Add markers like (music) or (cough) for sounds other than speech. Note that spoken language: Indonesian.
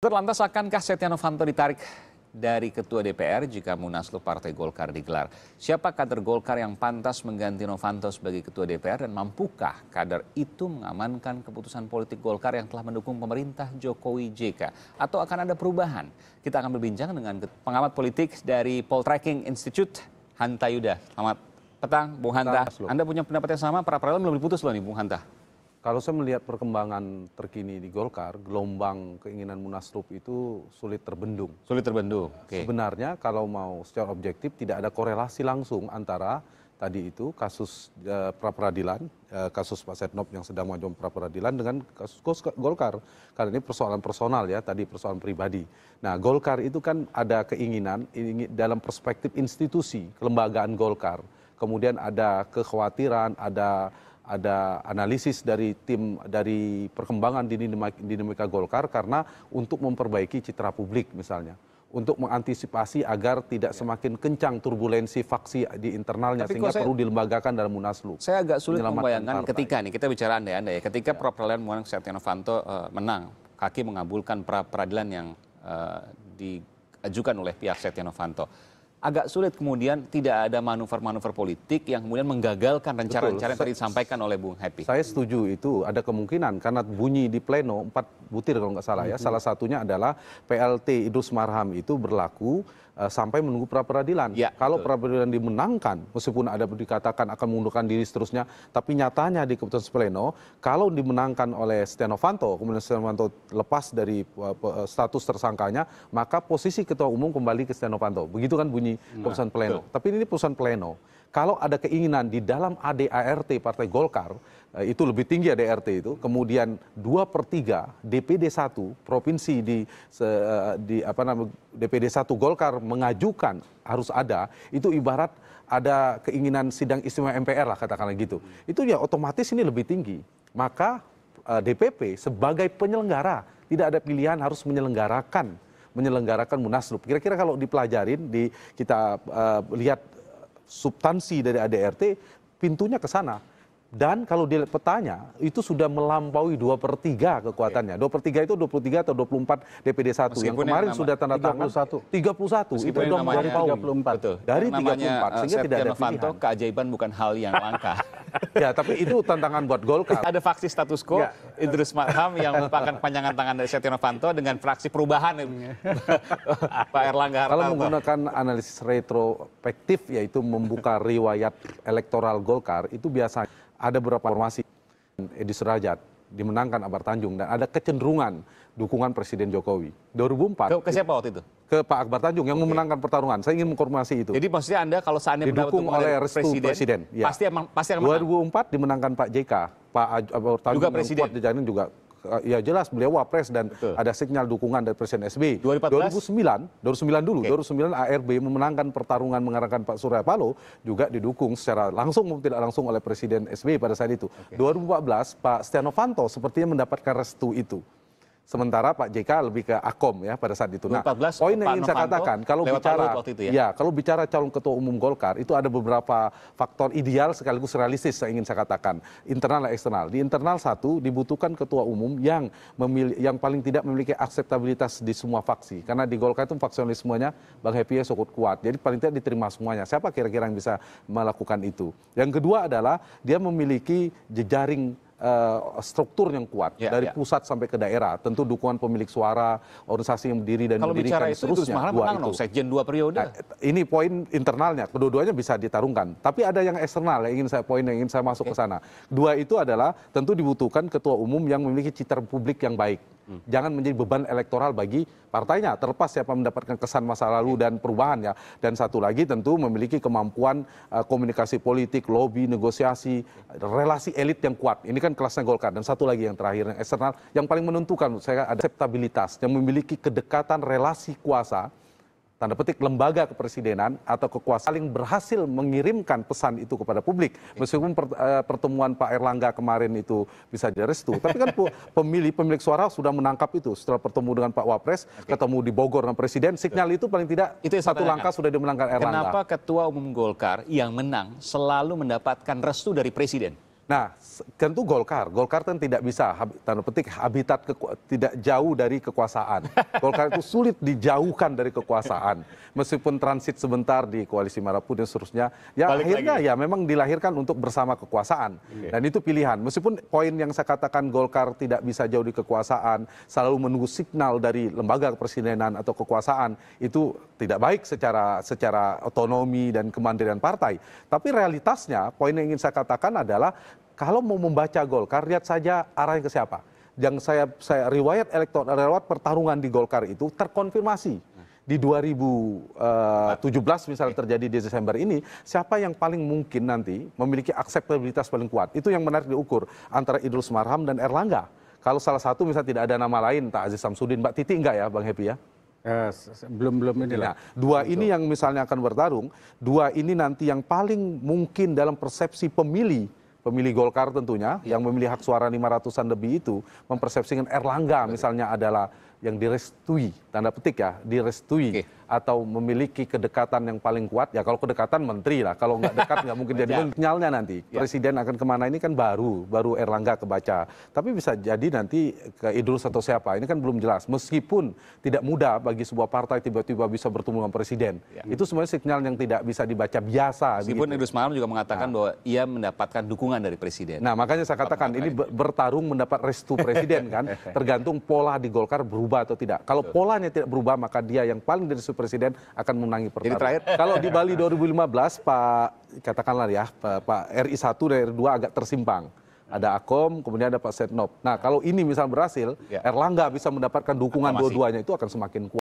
Terlantas akankah Setia Novanto ditarik dari Ketua DPR jika Munaslu Partai Golkar digelar? Siapa kader Golkar yang pantas mengganti Novanto sebagai Ketua DPR dan mampukah kader itu mengamankan keputusan politik Golkar yang telah mendukung pemerintah Jokowi JK? Atau akan ada perubahan? Kita akan berbincang dengan pengamat politik dari Poltracking Institute, Hanta Yuda. Selamat petang, Bung Hanta. Anda punya pendapat yang sama, para paralel belum diputus loh nih, Bung Hanta kalau saya melihat perkembangan terkini di Golkar, gelombang keinginan Munaslup itu sulit terbendung. Sulit terbendung. Okay. Sebenarnya kalau mau secara objektif tidak ada korelasi langsung antara tadi itu kasus e, eh, pra peradilan, e, eh, kasus Pak Setnop yang sedang maju pra peradilan dengan kasus Golkar. Karena ini persoalan personal ya, tadi persoalan pribadi. Nah, Golkar itu kan ada keinginan ingin, dalam perspektif institusi kelembagaan Golkar. Kemudian ada kekhawatiran, ada ada analisis dari tim dari perkembangan dinamika, Golkar karena untuk memperbaiki citra publik misalnya untuk mengantisipasi agar tidak iya. semakin kencang turbulensi faksi di internalnya Tapi sehingga saya, perlu dilembagakan dalam Munaslu. Saya agak sulit membayangkan ketika nih kita bicara anda anda ya, ketika ya. pra peradilan Muang Setia Novanto uh, menang, kaki mengabulkan pra peradilan yang uh, diajukan oleh pihak Setia Novanto agak sulit kemudian tidak ada manuver-manuver politik yang kemudian menggagalkan rencana-rencana yang tadi disampaikan oleh Bung Happy. Saya setuju itu ada kemungkinan karena bunyi di pleno empat butir kalau nggak salah ya. -hmm. Salah satunya adalah PLT Idrus Marham itu berlaku eh, sampai menunggu pra peradilan. Ya, kalau pra peradilan dimenangkan meskipun ada dikatakan akan mengundurkan diri seterusnya, tapi nyatanya di keputusan pleno kalau dimenangkan oleh Setia Novanto kemudian Setia Novanto lepas dari eh, status tersangkanya, maka posisi ketua umum kembali ke Setia Novanto. Begitu kan bunyi bunyi keputusan nah, pleno. Tapi ini putusan pleno. Kalau ada keinginan di dalam ADART Partai Golkar, eh, itu lebih tinggi ADRT itu, kemudian 2 per 3 DPD 1 provinsi di, se, eh, di apa namanya DPD 1 Golkar mengajukan harus ada, itu ibarat ada keinginan sidang istimewa MPR lah katakanlah gitu. Itu ya otomatis ini lebih tinggi. Maka eh, DPP sebagai penyelenggara tidak ada pilihan harus menyelenggarakan menyelenggarakan munaslup. Kira-kira kalau dipelajarin, di, kita uh, lihat substansi dari ADRT, pintunya ke sana. Dan kalau dilihat petanya, itu sudah melampaui 2 per 3 kekuatannya. 2 iya. per 3 itu 23 atau 24 DPD 1. Meskipun yang kemarin yang sudah tanda tangan 31. 31. Meskipun itu sudah melampaui 34. Betul. Dari yang 34. Eh, sehingga tidak ada pilihan. Keajaiban bukan hal yang langka. (laughs) ya, tapi itu tantangan buat Golkar. Ada faksi status quo, ya. Idrus Marham yang merupakan panjangan tangan dari Setia Novanto dengan fraksi perubahan iya. (laughs) Pak Erlangga Kalau menggunakan analisis retrospektif yaitu membuka riwayat elektoral Golkar itu biasa ada beberapa formasi Edi Surajat dimenangkan Abar Tanjung dan ada kecenderungan dukungan Presiden Jokowi. 2004. Ke, ke siapa waktu itu? ke Pak Akbar Tanjung yang okay. memenangkan pertarungan. Saya ingin mengkonfirmasi itu. Jadi maksudnya Anda kalau seandainya didukung oleh restu presiden, presiden ya. pasti emang, pasti yang menang. 2004 dimenangkan Pak JK, Pak Akbar eh, Tanjung juga presiden. kuat juga eh, ya jelas beliau wapres dan Betul. ada sinyal dukungan dari Presiden SB. 2014? 2009, 2009 dulu, okay. 2009 ARB memenangkan pertarungan mengarahkan Pak Surya Paloh juga didukung secara langsung maupun tidak langsung oleh Presiden SB pada saat itu. Okay. 2014 Pak Stiano Fanto sepertinya mendapatkan restu itu sementara Pak JK lebih ke Akom ya pada saat itu. Nah, poin yang ingin saya katakan kalau bicara ya. ya kalau bicara calon ketua umum Golkar itu ada beberapa faktor ideal sekaligus realistis saya ingin saya katakan internal dan eksternal. Di internal satu dibutuhkan ketua umum yang memilih yang paling tidak memiliki akseptabilitas di semua faksi karena di Golkar itu faksionalismenya Bang Happy ya cukup kuat. Jadi paling tidak diterima semuanya. Siapa kira-kira yang bisa melakukan itu? Yang kedua adalah dia memiliki jejaring uh, struktur yang kuat ya, dari ya. pusat sampai ke daerah. Tentu dukungan pemilik suara, organisasi yang berdiri dan Kalau bicara itu, seterusnya. dua itu, sekjen dua periode. Nah, ini poin internalnya, kedua-duanya bisa ditarungkan. Tapi ada yang eksternal yang ingin saya poin yang ingin saya masuk okay. ke sana. Dua itu adalah tentu dibutuhkan ketua umum yang memiliki citra publik yang baik jangan menjadi beban elektoral bagi partainya terlepas siapa mendapatkan kesan masa lalu dan perubahan ya dan satu lagi tentu memiliki kemampuan eh, komunikasi politik lobby negosiasi relasi elit yang kuat ini kan kelasnya Golkar dan satu lagi yang terakhir yang eksternal yang paling menentukan saya ada akseptabilitas yang memiliki kedekatan relasi kuasa tanda petik lembaga kepresidenan atau kekuasaan saling berhasil mengirimkan pesan itu kepada publik. Meskipun eh, pertemuan Pak Erlangga kemarin itu bisa direstu, tapi kan pemilih-pemilik suara sudah menangkap itu setelah bertemu dengan Pak Wapres, Oke. ketemu di Bogor dengan presiden, sinyal itu paling tidak itu satu langkah sudah dimenangkan Erlangga. Kenapa Ketua Umum Golkar yang menang selalu mendapatkan restu dari presiden? Nah, tentu Golkar. Golkar kan tidak bisa, tanda petik, habitat tidak jauh dari kekuasaan. Golkar itu sulit dijauhkan dari kekuasaan. Meskipun transit sebentar di koalisi Marapu dan seterusnya. Ya Balik akhirnya lagi. ya memang dilahirkan untuk bersama kekuasaan. Okay. Dan itu pilihan. Meskipun poin yang saya katakan Golkar tidak bisa jauh di kekuasaan, selalu menunggu signal dari lembaga kepresidenan atau kekuasaan, itu tidak baik secara secara otonomi dan kemandirian partai. Tapi realitasnya, poin yang ingin saya katakan adalah kalau mau membaca Golkar, lihat saja arahnya ke siapa. Yang saya saya riwayat elektor lewat pertarungan di Golkar itu terkonfirmasi di 2017 eh, misalnya terjadi di Desember ini, siapa yang paling mungkin nanti memiliki akseptabilitas paling kuat? Itu yang menarik diukur antara Idrus Marham dan Erlangga. Kalau salah satu misalnya tidak ada nama lain, tak Aziz Samsudin, Mbak Titi enggak ya Bang Happy ya? Eh, belum belum ini lah. Nah, dua ini yang misalnya akan bertarung, dua ini nanti yang paling mungkin dalam persepsi pemilih pemilih Golkar tentunya yang memilih hak suara 500-an lebih itu mempersepsikan Erlangga misalnya adalah yang direstui tanda petik ya direstui okay. atau memiliki kedekatan yang paling kuat ya kalau kedekatan menteri lah kalau nggak dekat nggak mungkin jadi (laughs) sinyalnya nanti yeah. presiden akan kemana ini kan baru baru Erlangga kebaca tapi bisa jadi nanti ke Idrus atau siapa ini kan belum jelas meskipun tidak mudah bagi sebuah partai tiba-tiba bisa bertemu dengan presiden yeah. itu sebenarnya sinyal yang tidak bisa dibaca biasa meskipun gitu. Idrus Malam juga mengatakan nah. bahwa ia mendapatkan dukungan dari presiden nah makanya saya katakan ini bertarung mendapat restu presiden kan (laughs) tergantung pola di Golkar berubah berubah atau tidak. Kalau polanya tidak berubah maka dia yang paling dari presiden akan menangi pertarungan. Jadi terakhir kalau di Bali 2015 Pak katakanlah ya Pak RI 1 dan RI 2 agak tersimpang. Ada Akom, kemudian ada Pak Setnov. Nah, kalau ini misalnya berhasil, ya. Erlangga bisa mendapatkan dukungan dua-duanya itu akan semakin kuat.